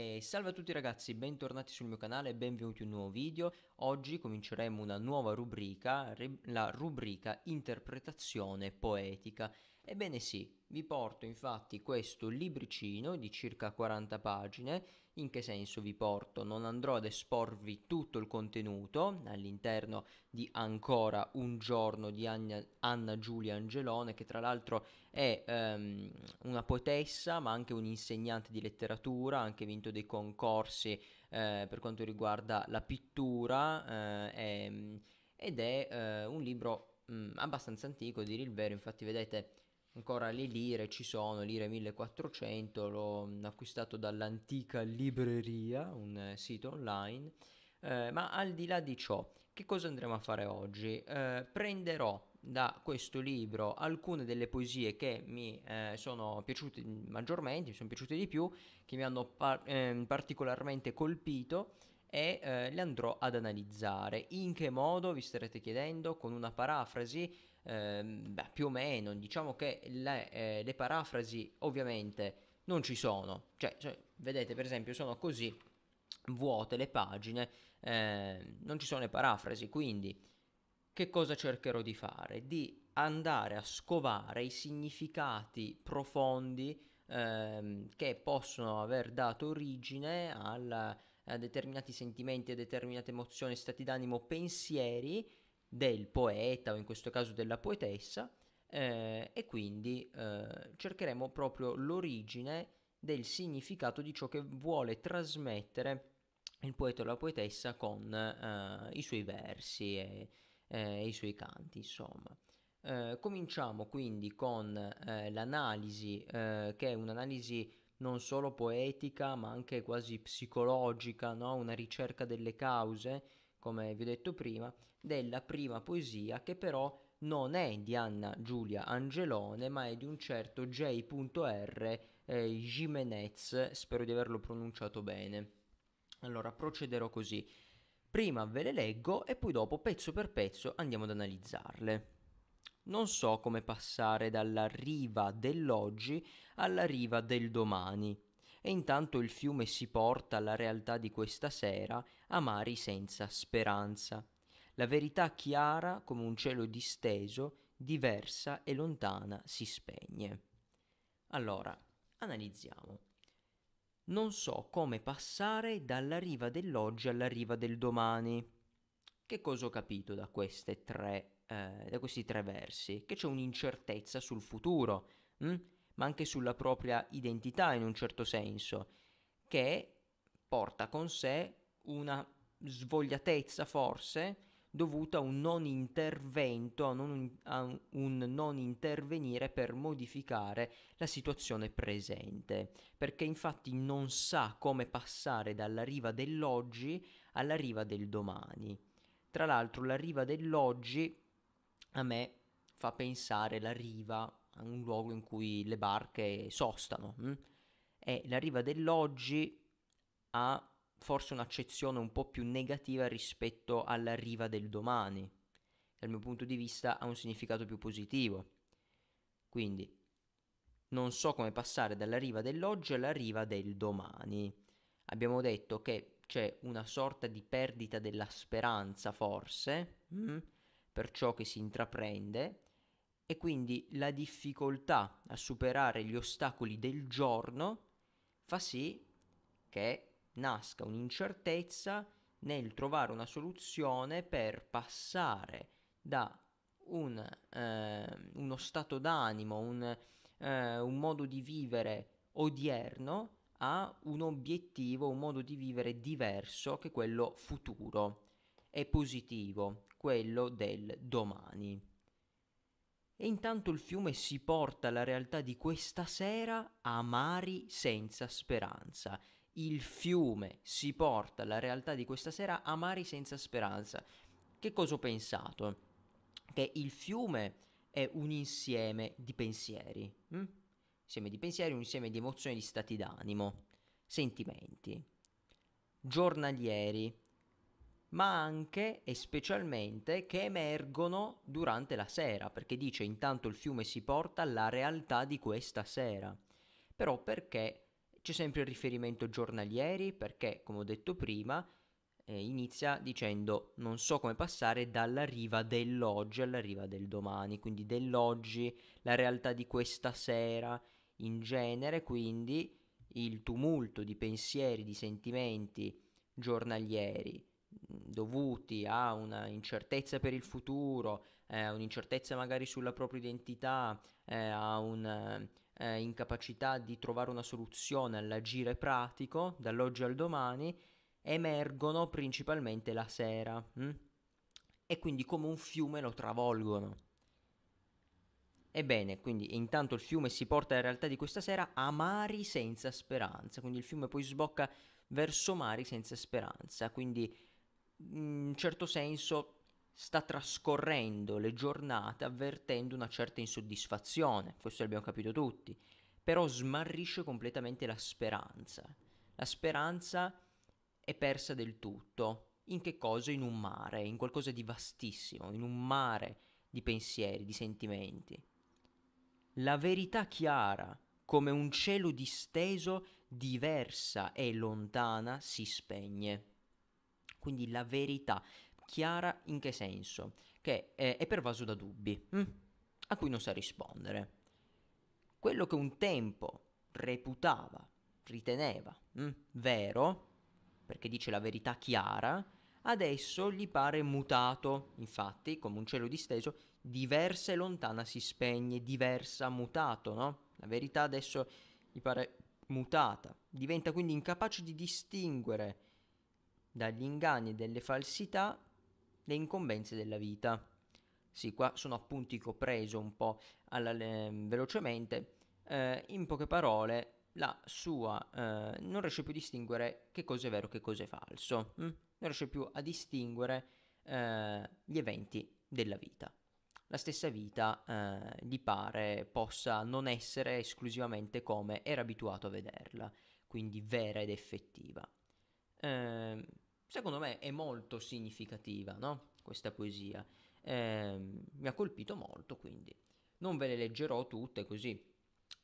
E salve a tutti ragazzi, bentornati sul mio canale e benvenuti a un nuovo video. Oggi cominceremo una nuova rubrica, la rubrica interpretazione poetica. Ebbene sì, vi porto infatti questo libricino di circa 40 pagine, in che senso vi porto? Non andrò ad esporvi tutto il contenuto all'interno di ancora un giorno di Anna, Anna Giulia Angelone, che tra l'altro è ehm, una poetessa ma anche un'insegnante di letteratura, ha anche vinto dei concorsi eh, per quanto riguarda la pittura eh, è, ehm, ed è eh, un libro mh, mm, abbastanza antico, a dire il vero, infatti vedete ancora le lire ci sono, lire 1400, l'ho acquistato dall'antica libreria, un eh, sito online. Eh, ma al di là di ciò, che cosa andremo a fare oggi? Eh, prenderò da questo libro alcune delle poesie che mi eh, sono piaciute maggiormente, mi sono piaciute di più, che mi hanno par- ehm, particolarmente colpito e eh, le andrò ad analizzare. In che modo, vi starete chiedendo, con una parafrasi Ehm, beh, più o meno, diciamo che le, eh, le parafrasi ovviamente non ci sono. Cioè, cioè, vedete, per esempio, sono così vuote le pagine, eh, non ci sono le parafrasi, quindi che cosa cercherò di fare? Di andare a scovare i significati profondi eh, che possono aver dato origine al, a determinati sentimenti, a determinate emozioni, stati d'animo, pensieri del poeta o in questo caso della poetessa eh, e quindi eh, cercheremo proprio l'origine del significato di ciò che vuole trasmettere il poeta o la poetessa con eh, i suoi versi e eh, i suoi canti insomma. Eh, cominciamo quindi con eh, l'analisi che è un'analisi non solo poetica ma anche quasi psicologica, no? una ricerca delle cause come vi ho detto prima, della prima poesia che però non è di Anna Giulia Angelone, ma è di un certo J.R. Eh, Jimenez, spero di averlo pronunciato bene. Allora procederò così. Prima ve le leggo e poi dopo pezzo per pezzo andiamo ad analizzarle. Non so come passare dalla riva dell'oggi alla riva del domani e intanto il fiume si porta alla realtà di questa sera amari senza speranza. La verità chiara, come un cielo disteso, diversa e lontana, si spegne. Allora, analizziamo. Non so come passare dalla riva dell'oggi alla riva del domani. Che cosa ho capito da, tre, eh, da questi tre versi? Che c'è un'incertezza sul futuro. Mh? Hm? ma anche sulla propria identità in un certo senso, che porta con sé una svogliatezza forse dovuta a un non intervento, a, non, a un non intervenire per modificare la situazione presente, perché infatti non sa come passare dalla riva dell'oggi alla riva del domani. Tra l'altro la riva dell'oggi a me fa pensare la riva un luogo in cui le barche sostano. Hm? E la riva dell'oggi ha forse un'accezione un po' più negativa rispetto alla riva del domani. Dal mio punto di vista ha un significato più positivo. Quindi non so come passare dalla riva dell'oggi alla riva del domani. Abbiamo detto che c'è una sorta di perdita della speranza, forse, mh, hm? per ciò che si intraprende, e quindi la difficoltà a superare gli ostacoli del giorno fa sì che nasca un'incertezza nel trovare una soluzione per passare da un, eh, uno stato d'animo, un, eh, un modo di vivere odierno a un obiettivo, un modo di vivere diverso che quello futuro e positivo, quello del domani. E intanto il fiume si porta alla realtà di questa sera a mari senza speranza. Il fiume si porta alla realtà di questa sera a mari senza speranza. Che cosa ho pensato? Che il fiume è un insieme di pensieri. Hm? Insieme di pensieri, un insieme di emozioni, di stati d'animo, sentimenti giornalieri ma anche e specialmente che emergono durante la sera, perché dice intanto il fiume si porta alla realtà di questa sera. Però perché c'è sempre il riferimento giornalieri? Perché, come ho detto prima, eh, inizia dicendo non so come passare dalla riva dell'oggi alla riva del domani, quindi dell'oggi, la realtà di questa sera, in genere quindi il tumulto di pensieri, di sentimenti giornalieri dovuti a una incertezza per il futuro, eh, un'incertezza magari sulla propria identità, eh, a un'incapacità eh, di trovare una soluzione all'agire pratico dall'oggi al domani, emergono principalmente la sera mh? Mm? e quindi come un fiume lo travolgono. Ebbene, quindi intanto il fiume si porta alla realtà di questa sera a mari senza speranza, quindi il fiume poi sbocca verso mari senza speranza, quindi in un certo senso sta trascorrendo le giornate avvertendo una certa insoddisfazione, questo l'abbiamo capito tutti, però smarrisce completamente la speranza. La speranza è persa del tutto. In che cosa? In un mare, in qualcosa di vastissimo, in un mare di pensieri, di sentimenti. La verità chiara, come un cielo disteso, diversa e lontana, si spegne. Quindi la verità chiara in che senso? Che eh, è pervaso da dubbi, hm? a cui non sa rispondere. Quello che un tempo reputava, riteneva hm? vero, perché dice la verità chiara, adesso gli pare mutato, infatti, come un cielo disteso, diversa e lontana si spegne, diversa, mutato, no? La verità adesso gli pare mutata, diventa quindi incapace di distinguere dagli inganni e dalle falsità, le incombenze della vita. Sì, qua sono appunti che ho preso un po' alla, eh, velocemente. Eh, in poche parole, la sua eh, non riesce più a distinguere che cosa è vero e che cosa è falso. Hm? Non riesce più a distinguere eh, gli eventi della vita. La stessa vita eh, gli pare possa non essere esclusivamente come era abituato a vederla, quindi vera ed effettiva eh, secondo me è molto significativa no? questa poesia. Eh, mi ha colpito molto, quindi non ve le leggerò tutte così.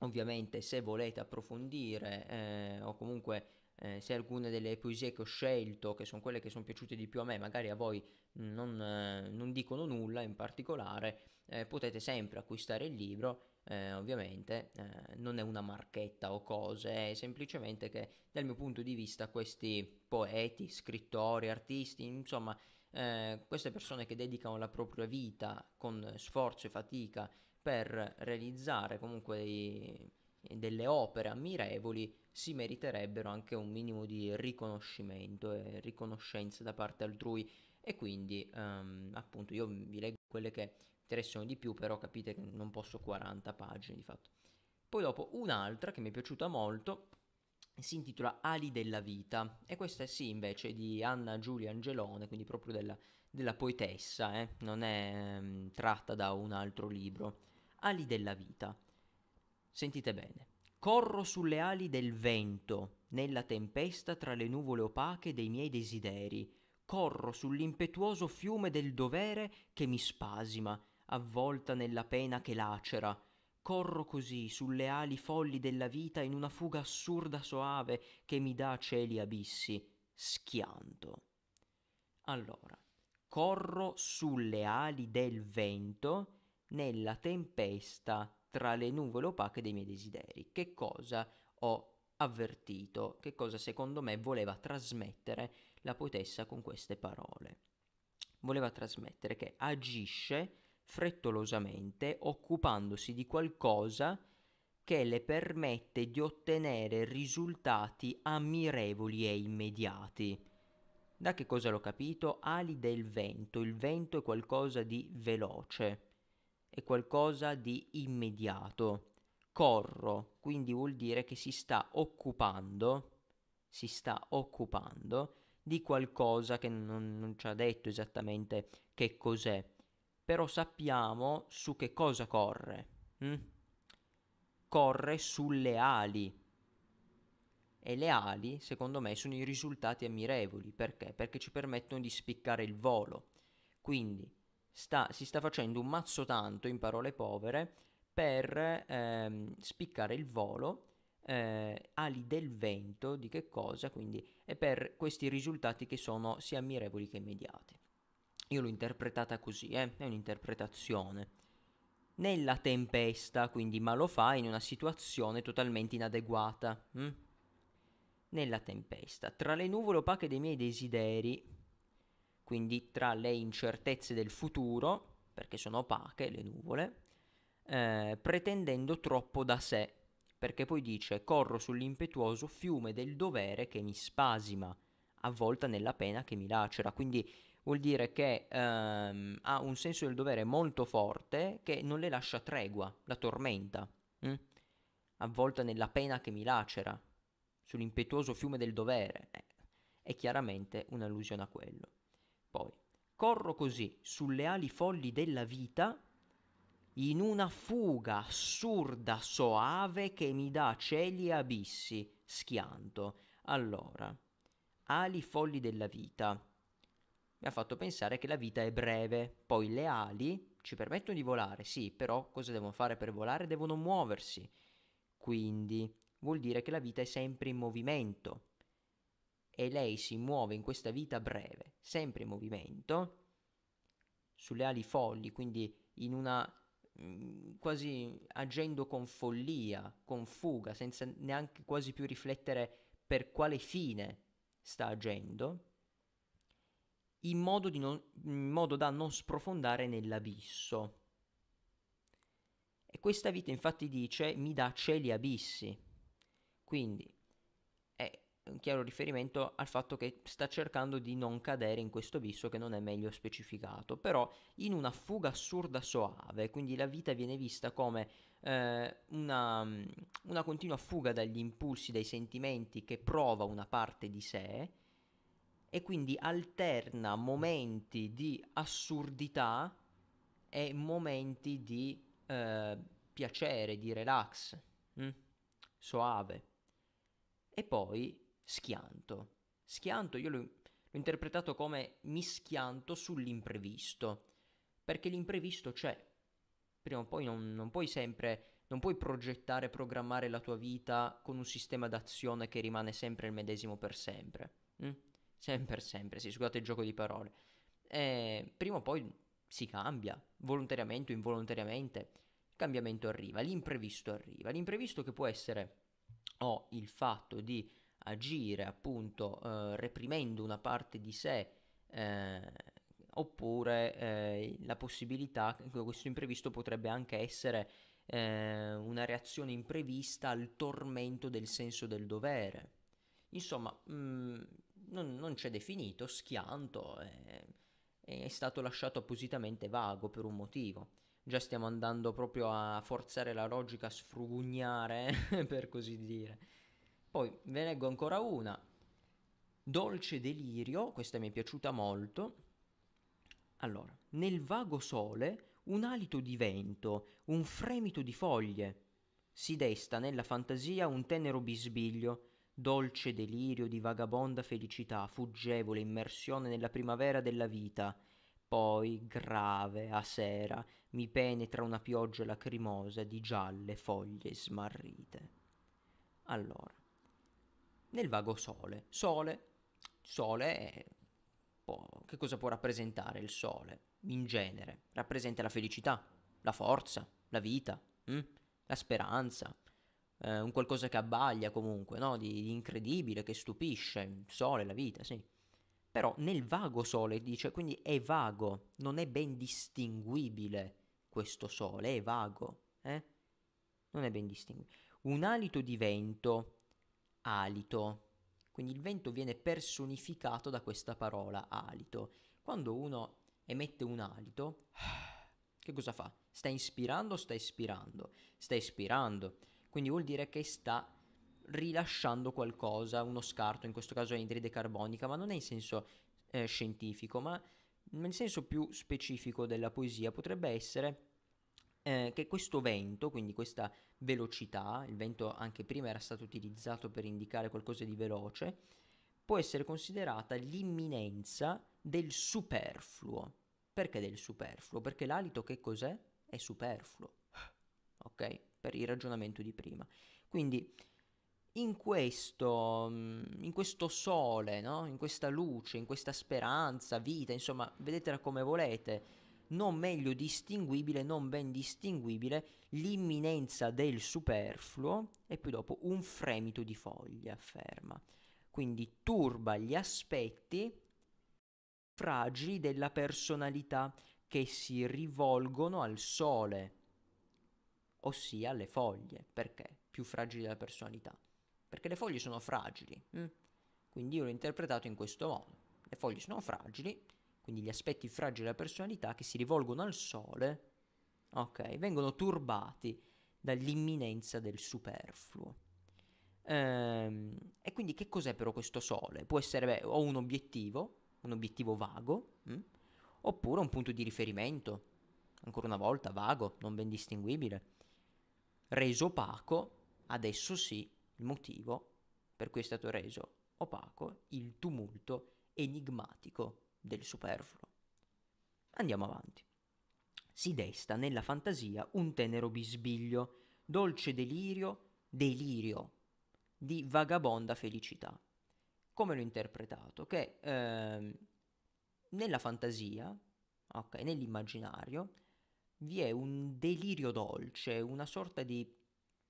Ovviamente se volete approfondire eh, o comunque eh, se alcune delle poesie che ho scelto, che sono quelle che sono piaciute di più a me, magari a voi non, non dicono nulla in particolare, eh, potete sempre acquistare il libro eh, ovviamente eh, non è una marchetta o cose, è semplicemente che dal mio punto di vista questi poeti, scrittori, artisti, insomma eh, queste persone che dedicano la propria vita con sforzo e fatica per realizzare comunque dei, delle opere ammirevoli si meriterebbero anche un minimo di riconoscimento e riconoscenza da parte altrui e quindi ehm, appunto io vi leggo quelle che interessano di più, però capite che non posso 40 pagine di fatto. Poi dopo un'altra che mi è piaciuta molto, si intitola Ali della vita e questa è sì invece di Anna Giulia Angelone, quindi proprio della, della poetessa, eh? non è um, tratta da un altro libro. Ali della vita. Sentite bene. Corro sulle ali del vento, nella tempesta tra le nuvole opache dei miei desideri. Corro sull'impetuoso fiume del dovere che mi spasima avvolta nella pena che lacera. Corro così sulle ali folli della vita in una fuga assurda soave che mi dà cieli abissi. Schianto. Allora, corro sulle ali del vento nella tempesta tra le nuvole opache dei miei desideri. Che cosa ho avvertito, che cosa secondo me voleva trasmettere la poetessa con queste parole. Voleva trasmettere che agisce frettolosamente occupandosi di qualcosa che le permette di ottenere risultati ammirevoli e immediati. Da che cosa l'ho capito? Ali del vento. Il vento è qualcosa di veloce, è qualcosa di immediato. Corro, quindi vuol dire che si sta occupando, si sta occupando di qualcosa che non, non ci ha detto esattamente che cos'è però sappiamo su che cosa corre. Hm? Corre sulle ali. E le ali, secondo me, sono i risultati ammirevoli. Perché? Perché ci permettono di spiccare il volo. Quindi sta, si sta facendo un mazzo tanto, in parole povere, per ehm, spiccare il volo. Eh, ali del vento di che cosa quindi e per questi risultati che sono sia ammirevoli che immediati io l'ho interpretata così, eh? è un'interpretazione. Nella tempesta, quindi, ma lo fa in una situazione totalmente inadeguata. Hm? Nella tempesta, tra le nuvole opache dei miei desideri, quindi tra le incertezze del futuro, perché sono opache le nuvole, eh, pretendendo troppo da sé, perché poi dice corro sull'impetuoso fiume del dovere che mi spasima, avvolta nella pena che mi lacera. Quindi vuol dire che ehm, ha un senso del dovere molto forte che non le lascia tregua, la tormenta, mh? Mm? avvolta nella pena che mi lacera, sull'impetuoso fiume del dovere. Eh, è chiaramente un'allusione a quello. Poi, corro così, sulle ali folli della vita, in una fuga assurda, soave, che mi dà cieli e abissi, schianto. Allora, ali folli della vita mi ha fatto pensare che la vita è breve. Poi le ali ci permettono di volare, sì, però cosa devono fare per volare? Devono muoversi. Quindi vuol dire che la vita è sempre in movimento. E lei si muove in questa vita breve, sempre in movimento, sulle ali folli, quindi in una mm, quasi agendo con follia, con fuga, senza neanche quasi più riflettere per quale fine sta agendo in modo, non, in modo da non sprofondare nell'abisso. E questa vita infatti dice mi dà cieli e abissi. Quindi è un chiaro riferimento al fatto che sta cercando di non cadere in questo abisso che non è meglio specificato, però in una fuga assurda soave, quindi la vita viene vista come eh, una, una continua fuga dagli impulsi, dai sentimenti che prova una parte di sé, e quindi alterna momenti di assurdità e momenti di eh, piacere, di relax, mh? Mm? soave. E poi schianto. Schianto io l'ho, l'ho interpretato come mi schianto sull'imprevisto, perché l'imprevisto c'è. Prima o poi non, non puoi sempre non puoi progettare, programmare la tua vita con un sistema d'azione che rimane sempre il medesimo per sempre. Hm? sempre, sempre, sì, scusate il gioco di parole. E eh, prima o poi si cambia, volontariamente o involontariamente, il cambiamento arriva, l'imprevisto arriva, l'imprevisto che può essere o oh, il fatto di agire appunto eh, reprimendo una parte di sé eh, oppure eh, la possibilità che questo imprevisto potrebbe anche essere eh, una reazione imprevista al tormento del senso del dovere. Insomma, mh, mm, non, non c'è definito, schianto, è, è stato lasciato appositamente vago per un motivo. Già stiamo andando proprio a forzare la logica, a sfrugugnare, per così dire. Poi ve leggo ancora una. Dolce delirio, questa mi è piaciuta molto. Allora, nel vago sole un alito di vento, un fremito di foglie. Si desta nella fantasia un tenero bisbiglio dolce delirio di vagabonda felicità, fuggevole immersione nella primavera della vita. Poi, grave, a sera, mi penetra una pioggia lacrimosa di gialle foglie smarrite. Allora, nel vago sole, sole, sole è... Che cosa può rappresentare il sole? In genere, rappresenta la felicità, la forza, la vita, mh? Mm? la speranza, eh, un qualcosa che abbaglia comunque, no? di, di incredibile, che stupisce, il sole, la vita, sì. Però nel vago sole dice, quindi è vago, non è ben distinguibile questo sole, è vago, eh? Non è ben distinguibile. Un alito di vento, alito. Quindi il vento viene personificato da questa parola alito. Quando uno emette un alito, che cosa fa? Sta inspirando o sta espirando? Sta espirando quindi vuol dire che sta rilasciando qualcosa, uno scarto, in questo caso è anidride carbonica, ma non è in senso eh, scientifico, ma nel senso più specifico della poesia potrebbe essere eh, che questo vento, quindi questa velocità, il vento anche prima era stato utilizzato per indicare qualcosa di veloce, può essere considerata l'imminenza del superfluo. Perché del superfluo? Perché l'alito che cos'è? È superfluo. Ok? per il ragionamento di prima. Quindi in questo, mm, in questo sole, no? in questa luce, in questa speranza, vita, insomma, vedetela come volete, non meglio distinguibile, non ben distinguibile, l'imminenza del superfluo e poi dopo un fremito di foglie, afferma. Quindi turba gli aspetti fragili della personalità che si rivolgono al sole ossia le foglie. Perché? Più fragili della personalità. Perché le foglie sono fragili. Mh? Mm? Quindi io l'ho interpretato in questo modo. Le foglie sono fragili, quindi gli aspetti fragili della personalità che si rivolgono al sole, ok, vengono turbati dall'imminenza del superfluo. Ehm, e quindi che cos'è però questo sole? Può essere beh, o un obiettivo, un obiettivo vago, mh? Mm? oppure un punto di riferimento, ancora una volta vago, non ben distinguibile, reso opaco, adesso sì, il motivo per cui è stato reso opaco il tumulto enigmatico del superfluo. Andiamo avanti. Si desta nella fantasia un tenero bisbiglio, dolce delirio, delirio di vagabonda felicità. Come l'ho interpretato? Che eh, nella fantasia, ok, nell'immaginario, vi è un delirio dolce, una sorta di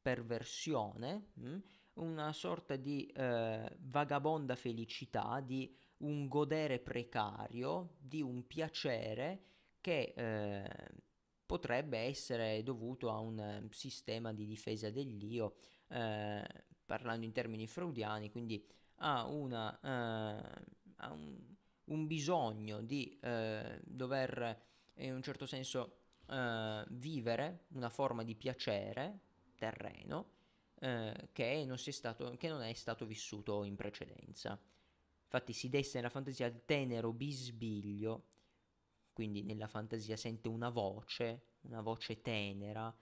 perversione, mm? una sorta di eh, vagabonda felicità, di un godere precario, di un piacere che eh, potrebbe essere dovuto a un eh, sistema di difesa dell'io, eh, parlando in termini freudiani, quindi a, una, eh, a un, un, bisogno di eh, dover in un certo senso eh, vivere una forma di piacere terreno eh, che, non stato, che, non è stato vissuto in precedenza. Infatti si desta nella fantasia il tenero bisbiglio, quindi nella fantasia sente una voce, una voce tenera,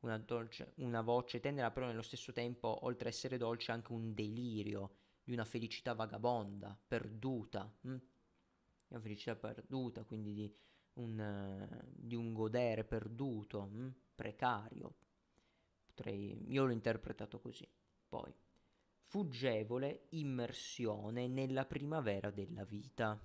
una, dolce, una voce tenera però nello stesso tempo, oltre ad essere dolce, anche un delirio di una felicità vagabonda, perduta, mh? Hm? una felicità perduta, quindi di un, eh, di un godere perduto, mh? Mm, precario. Potrei, io l'ho interpretato così. Poi, fuggevole immersione nella primavera della vita.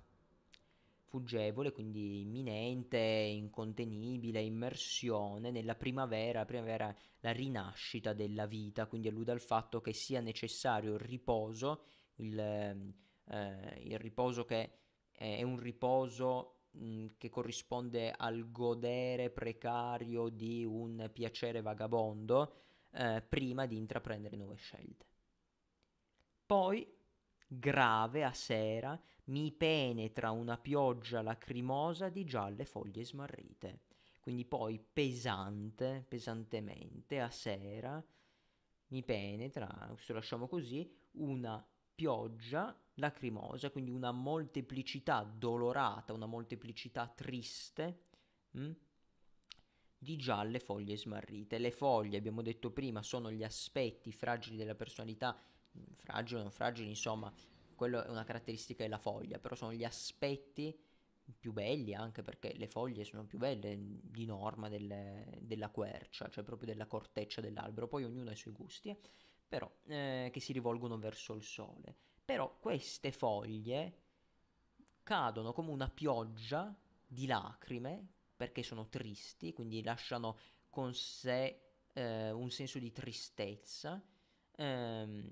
Fuggevole, quindi imminente, incontenibile, immersione nella primavera, primavera, la rinascita della vita, quindi allude al fatto che sia necessario il riposo, il, ehm, eh, il riposo che è un riposo che corrisponde al godere precario di un piacere vagabondo eh, prima di intraprendere nuove scelte. Poi, grave a sera, mi penetra una pioggia lacrimosa di gialle foglie smarrite. Quindi poi pesante, pesantemente, a sera, mi penetra, se lo lasciamo così, una pioggia lacrimosa, quindi una molteplicità dolorata, una molteplicità triste mh? Mm, di gialle foglie smarrite. Le foglie, abbiamo detto prima, sono gli aspetti fragili della personalità, mm, fragili o non fragili, insomma, quella è una caratteristica della foglia, però sono gli aspetti più belli anche perché le foglie sono più belle mm, di norma delle, della quercia, cioè proprio della corteccia dell'albero, poi ognuno ha i suoi gusti, eh, però eh, che si rivolgono verso il sole però queste foglie cadono come una pioggia di lacrime perché sono tristi, quindi lasciano con sé eh, un senso di tristezza. Ehm,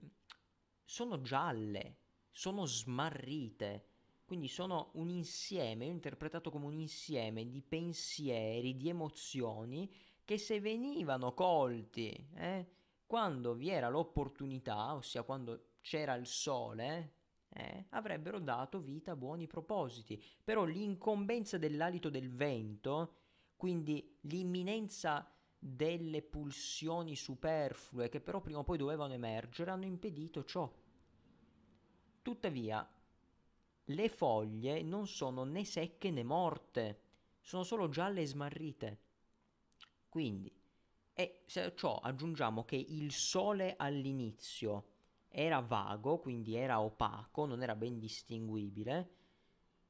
sono gialle, sono smarrite, quindi sono un insieme, io interpretato come un insieme di pensieri, di emozioni che se venivano colti eh, quando vi era l'opportunità, ossia quando c'era il sole, eh, avrebbero dato vita a buoni propositi. Però l'incombenza dell'alito del vento, quindi l'imminenza delle pulsioni superflue che però prima o poi dovevano emergere, hanno impedito ciò. Tuttavia, le foglie non sono né secche né morte, sono solo gialle e smarrite. Quindi, e se a ciò aggiungiamo che il sole all'inizio era vago, quindi era opaco, non era ben distinguibile,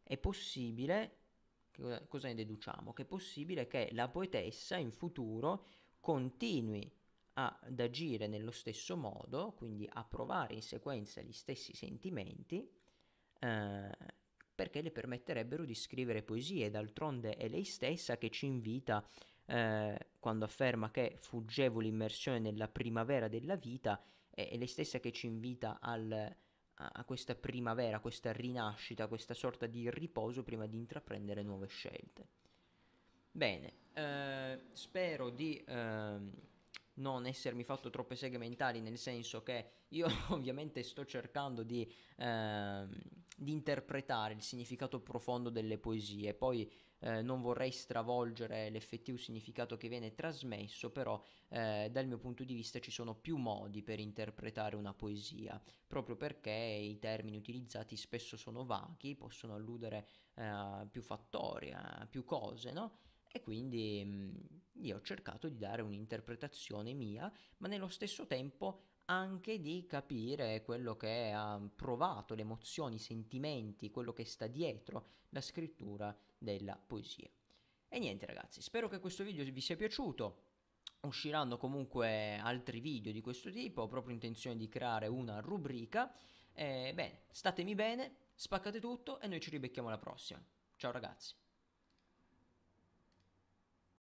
è possibile, che, cosa ne deduciamo? Che è possibile che la poetessa in futuro continui ad agire nello stesso modo, quindi a provare in sequenza gli stessi sentimenti, eh, perché le permetterebbero di scrivere poesie. D'altronde è lei stessa che ci invita, eh, quando afferma che fuggevole immersione nella primavera della vita, è, è lei stessa che ci invita al, a questa primavera, a questa rinascita, a questa sorta di riposo prima di intraprendere nuove scelte. Bene, eh, spero di eh, non essermi fatto troppe segmentali, nel senso che io ovviamente sto cercando di, eh, di interpretare il significato profondo delle poesie, poi eh, non vorrei stravolgere l'effettivo significato che viene trasmesso, però eh, dal mio punto di vista ci sono più modi per interpretare una poesia, proprio perché i termini utilizzati spesso sono vaghi, possono alludere a eh, più fattori, a più cose, no? E quindi mh, mm, io ho cercato di dare un'interpretazione mia, ma nello stesso tempo anche di capire quello che ha provato, le emozioni, i sentimenti, quello che sta dietro la scrittura della poesia. E niente ragazzi, spero che questo video vi sia piaciuto. Usciranno comunque altri video di questo tipo, ho proprio intenzione di creare una rubrica. Eh, bene, statemi bene, spaccate tutto e noi ci ribecchiamo alla prossima. Ciao ragazzi.